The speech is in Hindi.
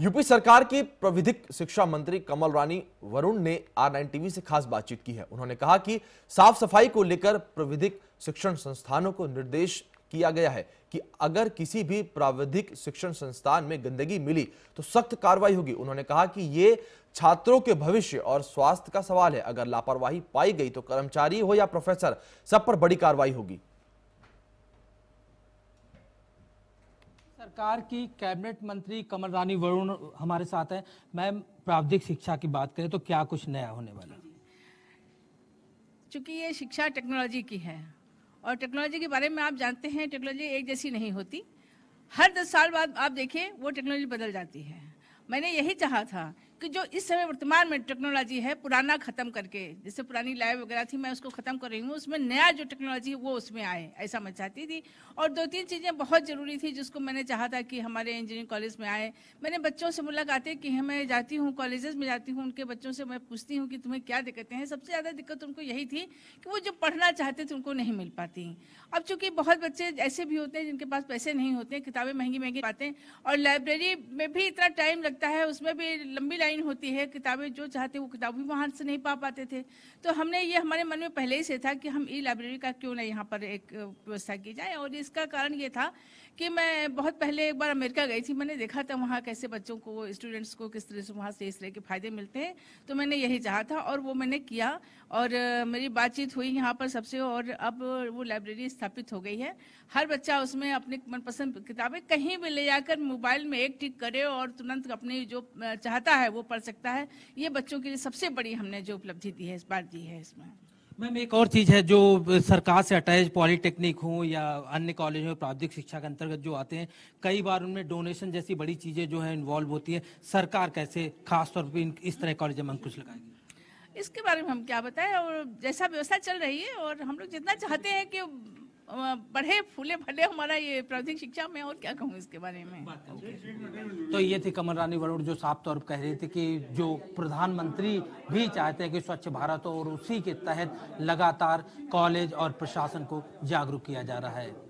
यूपी सरकार के प्रविधिक शिक्षा मंत्री कमल रानी वरुण ने आर नाइन टीवी से खास बातचीत की है उन्होंने कहा कि साफ सफाई को लेकर प्रविधिक शिक्षण संस्थानों को निर्देश किया गया है कि अगर किसी भी प्राविधिक शिक्षण संस्थान में गंदगी मिली तो सख्त कार्रवाई होगी उन्होंने कहा कि ये छात्रों के भविष्य और स्वास्थ्य का सवाल है अगर लापरवाही पाई गई तो कर्मचारी हो या प्रोफेसर सब पर बड़ी कार्रवाई होगी सरकार की कैबिनेट मंत्री कमल रानी वरुण हमारे साथ हैं मैम प्रावधिक शिक्षा की बात करें तो क्या कुछ नया होने वाला चूंकि ये शिक्षा टेक्नोलॉजी की है और टेक्नोलॉजी के बारे में आप जानते हैं टेक्नोलॉजी एक जैसी नहीं होती हर दस साल बाद आप देखें वो टेक्नोलॉजी बदल जाती है मैंने यही चाहा था कि जो इस समय वर्तमान में टेक्नोलॉजी है पुराना ख़त्म करके जैसे पुरानी लाइव वगैरह थी मैं उसको ख़त्म कर रही हूँ उसमें नया जो टेक्नोलॉजी है वो उसमें आए ऐसा मैं चाहती थी और दो तीन चीज़ें बहुत ज़रूरी थी जिसको मैंने चाहा था कि हमारे इंजीनियरिंग कॉलेज में आए मैंने बच्चों से मुलाकातें कि मैं जाती हूँ कॉलेजेस में जाती हूँ उनके बच्चों से मैं पूछती हूँ कि तुम्हें क्या दिक्कतें हैं सबसे ज़्यादा दिक्कत उनको यही थी कि वो जो पढ़ना चाहते थे उनको नहीं मिल पाती अब चूंकि बहुत बच्चे ऐसे भी होते हैं जिनके पास पैसे नहीं होते किताबें महंगी महंगी पाते हैं और लाइब्रेरी में भी इतना टाइम लगता है उसमें भी लंबी लाइन ऑनलाइन होती है किताबें जो चाहते वो किताब भी वहाँ से नहीं पा पाते थे तो हमने ये हमारे मन में पहले ही से था कि हम ई लाइब्रेरी का क्यों ना यहाँ पर एक व्यवस्था की जाए और इसका कारण ये था कि मैं बहुत पहले एक बार अमेरिका गई थी मैंने देखा था वहाँ कैसे बच्चों को स्टूडेंट्स को किस तरह से वहाँ से इस तरह के फ़ायदे मिलते हैं तो मैंने यही चाहा था और वो मैंने किया और मेरी बातचीत हुई यहाँ पर सबसे और अब वो लाइब्रेरी स्थापित हो गई है हर बच्चा उसमें अपनी मनपसंद किताबें कहीं भी ले जाकर मोबाइल में एक टिक करे और तुरंत अपनी जो चाहता है वो वो पढ़ सकता है ये बच्चों के लिए सबसे बड़ी हमने जो उपलब्धि दी है इस बार दी है इसमें मैम एक और चीज़ है जो सरकार से अटैच पॉलिटेक्निक हो या अन्य कॉलेज हो प्राविधिक शिक्षा के अंतर्गत जो आते हैं कई बार उनमें डोनेशन जैसी बड़ी चीज़ें जो है इन्वॉल्व होती है सरकार कैसे खासतौर पर इस तरह कॉलेज में अंकुश लगाएंगे इसके बारे में हम क्या बताएं और जैसा व्यवस्था चल रही है और हम लोग जितना चाहते हैं कि बढ़े फूले फले हमारा ये प्राथमिक शिक्षा में और क्या कहूँ इसके बारे में तो ये थी कमल रानी वरुण जो साफ तौर पर कह रही थी कि जो प्रधानमंत्री भी चाहते हैं कि स्वच्छ भारत हो और उसी के तहत लगातार कॉलेज और प्रशासन को जागरूक किया जा रहा है